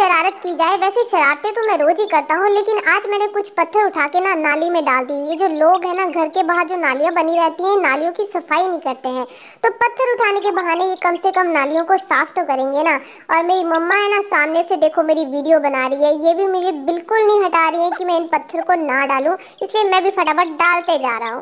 शरारत की जाए वैसे शरारते तो मैं रोज ही करता हूँ लेकिन आज मैंने कुछ पत्थर उठा के ना नाली में डाल दी ये जो लोग हैं ना घर के बाहर जो नालियाँ बनी रहती हैं नालियों की सफाई नहीं करते हैं तो पत्थर उठाने के बहाने ये कम से कम नालियों को साफ तो करेंगे ना और मेरी मम्मा है ना सामने से देखो मेरी वीडियो बना रही है ये भी मुझे बिल्कुल नहीं हटा रही है कि मैं इन पत्थर को ना डालूँ इसलिए मैं भी फटाफट डालते जा रहा हूँ